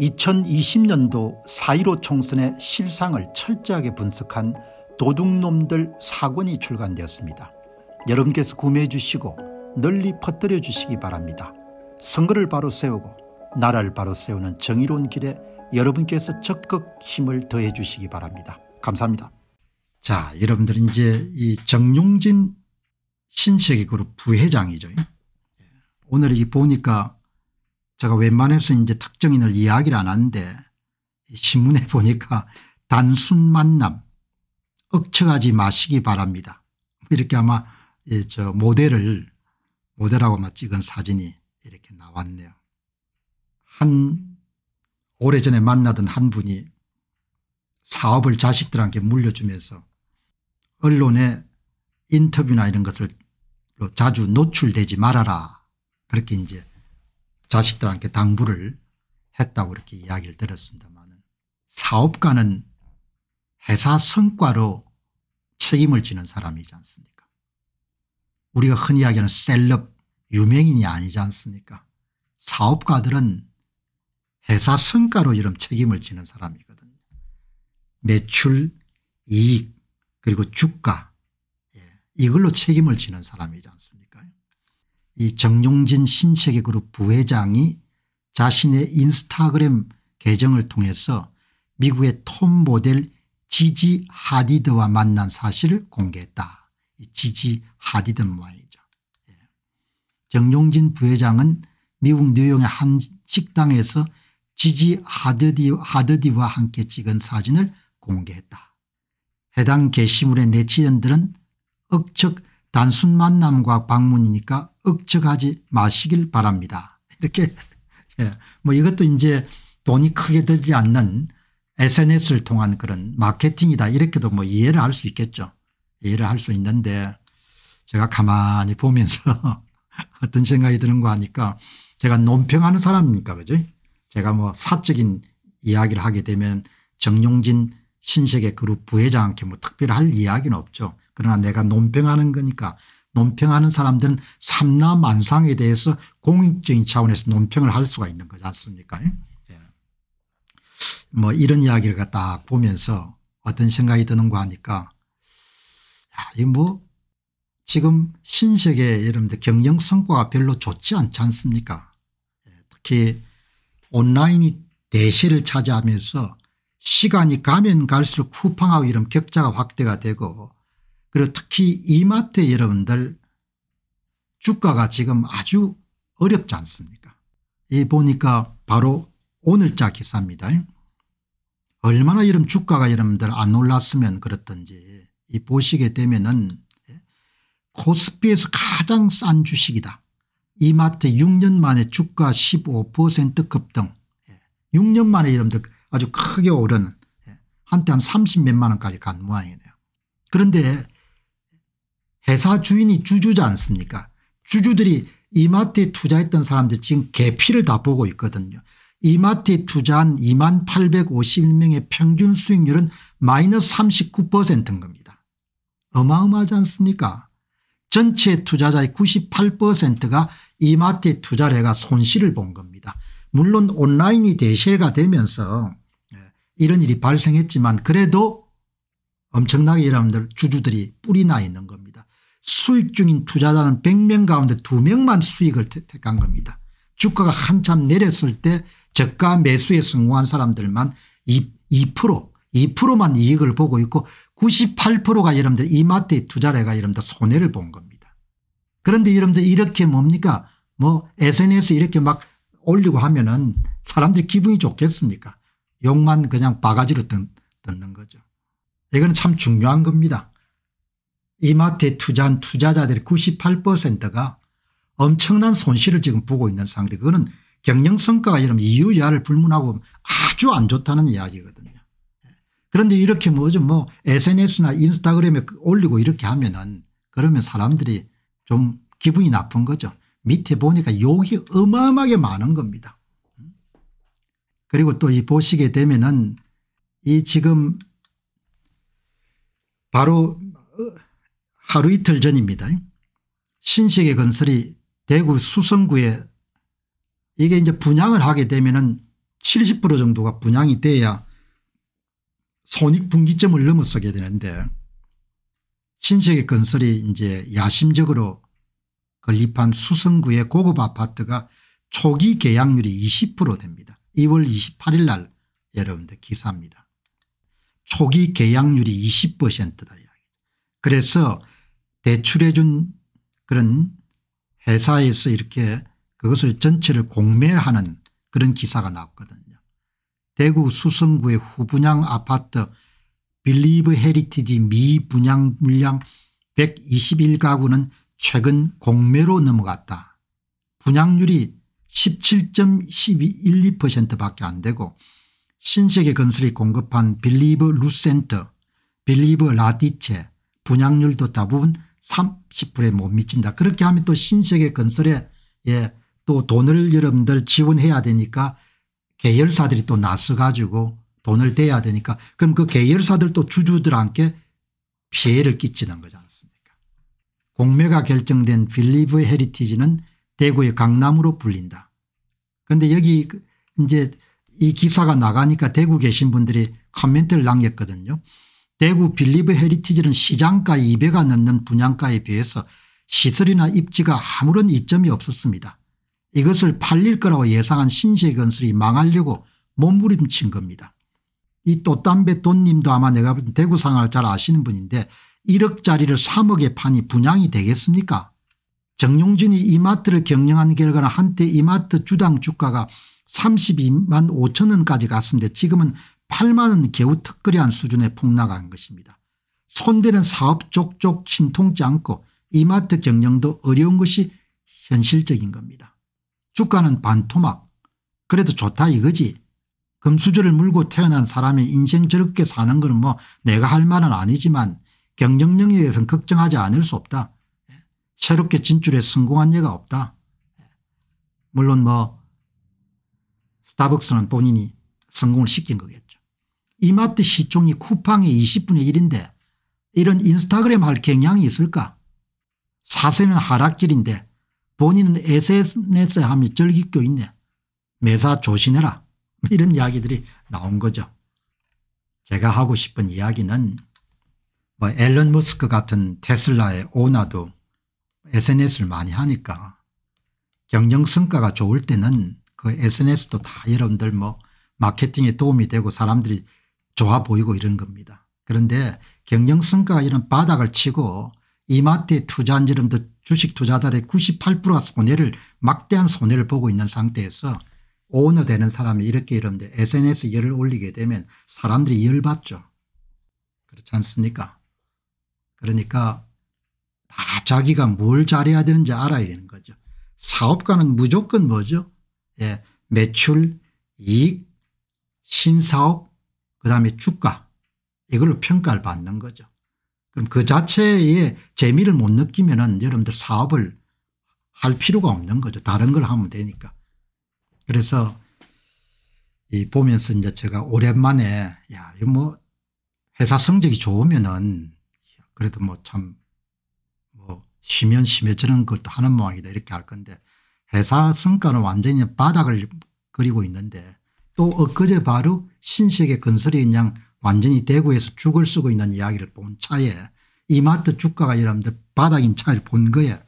2020년도 4.15 총선의 실상을 철저하게 분석한 도둑놈들 사권이 출간되었습니다. 여러분께서 구매해 주시고 널리 퍼뜨려 주시기 바랍니다. 선거를 바로 세우고 나라를 바로 세우는 정의로운 길에 여러분께서 적극 힘을 더해 주시기 바랍니다. 감사합니다. 자 여러분들 이제 이 정용진 신세계그룹 부회장이죠. 예. 오늘 이 보니까 제가 웬만해서 이제 특정인을 이야기를 안 하는데 신문에 보니까 단순 만남 억척하지 마시기 바랍니다. 이렇게 아마 저 모델을 모델하고 아 찍은 사진이 이렇게 나왔네요. 한 오래전에 만나던 한 분이 사업을 자식들한테 물려주면서 언론에 인터뷰나 이런 것을 자주 노출되지 말아라 그렇게 이제 자식들한테 당부를 했다고 이렇게 이야기를 들었습니다만 사업가는 회사 성과로 책임을 지는 사람이지 않습니까 우리가 흔히 이야기하는 셀럽 유명인이 아니지 않습니까 사업가들은 회사 성과로 이런 책임을 지는 사람이거든요. 매출, 이익 그리고 주가 예, 이걸로 책임을 지는 사람이지 않습니까 이 정용진 신세계 그룹 부회장이 자신의 인스타그램 계정을 통해서 미국의 톰 모델 지지 하디드와 만난 사실을 공개했다. 지지 하디드 말이죠. 예. 정용진 부회장은 미국 뉴욕의 한 식당에서 지지 하드디, 하드디와 함께 찍은 사진을 공개했다. 해당 게시물의 네티즌들은 억척 단순 만남과 방문이니까 억척하지 마시길 바랍니다. 이렇게 예. 뭐 이것도 이제 돈이 크게 들지 않는 sns를 통한 그런 마케팅이다 이렇게도 뭐 이해를 할 수 있겠죠. 이해를 할 수 있는데 제가 가만히 보면서 어떤 생각이 드는 거 하니까 제가 논평하는 사람이니까 그죠 제가 뭐 사적인 이야기를 하게 되면 정용진 신세계 그룹 부회장한테 뭐특별할 이야기는 없죠. 그러나 내가 논평하는 거니까 논평하는 사람들은 삼라만상에 대해서 공익적인 차원에서 논평을 할 수가 있는 거지 않습니까 예. 뭐 이런 이야기를 딱 보면서 어떤 생각이 드는가 하니까 이뭐 지금 신세계 여러분들 경영 성과가 별로 좋지 않지 않습니까 예. 특히 온라인이 대세를 차지하면서 시간이 가면 갈수록 쿠팡하고 이런 격차가 확대가 되고 그리고 특히 이마트 여러분들 주가가 지금 아주 어렵지 않습니까 이 보니까 바로 오늘자 기사입니다. 얼마나 이런 주가가 여러분들 안 올랐으면 그렇든지 이 보시게 되면은 코스피에서 가장 싼 주식이다. 이마트 6년 만에 주가 15% 급등 6년 예. 만에 여러분들 아주 크게 오른 예. 한때 한30 몇만 원까지 간 모양이네요. 그런데 회사 주인이 주주지 않습니까 주주들이 이마트에 투자했던 사람들 지금 개피를 다 보고 있거든요. 이마트에 투자한 2만 851명의 평균 수익률은 마이너스 39%인 겁니다. 어마어마하지 않습니까 전체 투자자의 98%가 이마트에 투자를 해가 손실을 본 겁니다. 물론 온라인이 대세가 되면서 예, 이런 일이 발생했지만 그래도 엄청나게 여러분들 주주들이 뿌리나 있는 겁니다. 수익 중인 투자자는 100명 가운데 2명만 수익을 택한 겁니다. 주가가 한참 내렸을 때 저가 매수에 성공한 사람들만 2, 2%만 이익을 보고 있고 98%가 여러분들 이마트에 투자를 해가 여러분들 손해를 본 겁니다. 그런데 여러분들 이렇게 뭡니까 뭐 SNS 이렇게 막 올리고 하면은 사람들 기분이 좋겠습니까 욕만 그냥 바가지로 듣, 는 거죠. 이건 참 중요한 겁니다. 이마트에 투자한 투자자들의 98%가 엄청난 손실을 지금 보고 있는 상태 그거는 경영성과가 이런 이유 여하를 불문하고 아주 안 좋다는 이야기거든요. 그런데 이렇게 뭐죠 뭐 SNS나 인스타그램에 올리고 이렇게 하면은 그러면 사람들이 좀 기분이 나쁜 거죠. 밑에 보니까 욕이 어마어마하게 많은 겁니다. 그리고 또 이 보시게 되면은 이 지금 바로 하루 이틀 전입니다. 신세계 건설이 대구 수성구에 이게 이제 분양을 하게 되면은 70% 정도가 분양이 돼야 손익분기점을 넘어서게 되는데 신세계 건설이 이제 야심적으로 건립한 수성구의 고급 아파트가 초기 계약률이 20% 됩니다. 2월 28일 날 여러분들 기사입니다. 초기 계약률이 20%다. 그래서 대출해 준 그런 회사에서 이렇게 그것을 전체를 공매하는 그런 기사가 나왔거든요. 대구 수성구의 후분양 아파트 빌리브 헤리티지 미분양 물량 121가구는 최근 공매로 넘어갔다. 분양률이 17.12%밖에 안 되고 신세계 건설이 공급한 빌리브 루센터, 빌리브 라디체 분양률도 대부분 30%에 못 미친다. 그렇게 하면 또 신세계 건설에 예, 또 돈을 여러분들 지원해야 되니까 계열사들이 또 나서 가지고 돈을 대야 되니까 그럼 그 계열사들도 주주들한테 피해를 끼치는 거지 않습니까 공매가 결정된 빌리브 헤리티지는 대구의 강남으로 불린다. 그런데 여기 그 이제 이 기사가 나가니까 대구 계신 분들이 커멘트를 남겼거든요. 대구 빌리브 헤리티지는 시장가 2배가 넘는 분양가에 비해서 시설이나 입지가 아무런 이점이 없었습니다. 이것을 팔릴 거라고 예상한 신세 건설이 망하려고 몸부림친 겁니다. 이 또담배 돈님도 아마 내가 대구 상황을 잘 아시는 분인데 1억짜리를 3억에 파니 분양이 되겠습니까 정용진이 이마트를 경영한 결과는 한때 이마트 주당 주가가 32만 5천 원까지 갔었는데 지금은 8만원 개우턱거리한 수준에 폭락한 것입니다. 손대는 사업 쪽쪽 신통치 않고 이마트 경영도 어려운 것이 현실적인 겁니다. 주가는 반토막 그래도 좋다 이거지 금수저를 물고 태어난 사람의 인생 저렇게 사는 건뭐 내가 할 말은 아니지만 경영력에 대해서는 걱정하지 않을 수 없다. 새롭게 진출에 성공한 예가 없다. 물론 뭐 스타벅스는 본인이 성공을 시킨 거겠죠. 이마트 시총이 쿠팡의 20분의 1인데 이런 인스타그램 할 경향이 있을까? 사세는 하락길인데 본인은 SNS 에 함이 절깃교 있네. 매사 조심해라. 이런 이야기들이 나온 거죠. 제가 하고 싶은 이야기는 뭐 앨런 머스크 같은 테슬라의 오나도 SNS를 많이 하니까 경영 성과가 좋을 때는 그 SNS도 다 여러분들 뭐 마케팅에 도움이 되고 사람들이 좋아 보이고 이런 겁니다. 그런데 경영성과 이런 바닥을 치고 이마트에 투자한 이런 주식 투자자들의 98%가 손해를 막대한 손해를 보고 있는 상태에서 오너 되는 사람이 이렇게 이러는데 sns 열을 올리게 되면 사람들이 열받죠. 그렇지 않습니까 그러니까 다 자기가 뭘 잘해야 되는지 알아야 되는 거죠. 사업가는 무조건 뭐죠 예, 매출 이익 신사업 그다음에 주가 이걸로 평가를 받는 거죠. 그럼 그 자체에 재미를 못 느끼면 은 여러분들 사업을 할 필요가 없는 거죠. 다른 걸 하면 되니까. 그래서 이 보면서 이제 제가 오랜만에 야, 이거 뭐 회사 성적이 좋으면은 그래도 뭐참뭐 뭐 쉬면 쉬며지는 것도 하는 모양이다 이렇게 할 건데 회사 성과는 완전히 바닥을 그리고 있는데 또 엊그제 바로 신세계 건설이 그냥 완전히 대구에서 죽을 쓰고 있는 이야기를 본 차에 이마트 주가가 여러분들 바닥인 차를 본 거에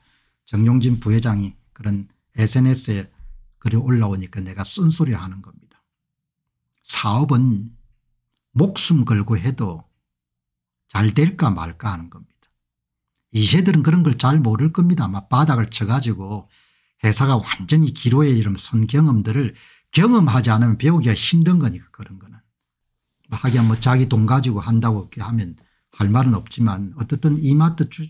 정용진 부회장이 그런 sns에 글이 올라오니까 내가 쓴소리를 하는 겁니다. 사업은 목숨 걸고 해도 잘 될까 말까 하는 겁니다. 이세들은 그런 걸 잘 모를 겁니다. 아마 바닥을 쳐가지고 회사가 완전히 기로에 이런 선경험들을 경험하지 않으면 배우기가 힘든 거니까 그런 거는. 하기야 뭐 자기 돈 가지고 한다고 하면 할 말은 없지만 어떻든 이마트 주,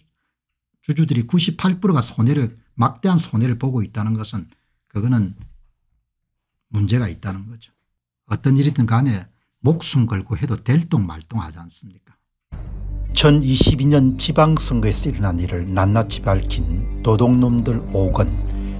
주주들이 98%가 손해를 막대한 손해를 보고 있다는 것은 그거는 문제가 있다는 거죠. 어떤 일이든 간에 목숨 걸고 해도 될똥말똥 하지 않습니까 2022년 지방선거에서 일어난 일을 낱낱이 밝힌 도둑놈들 5건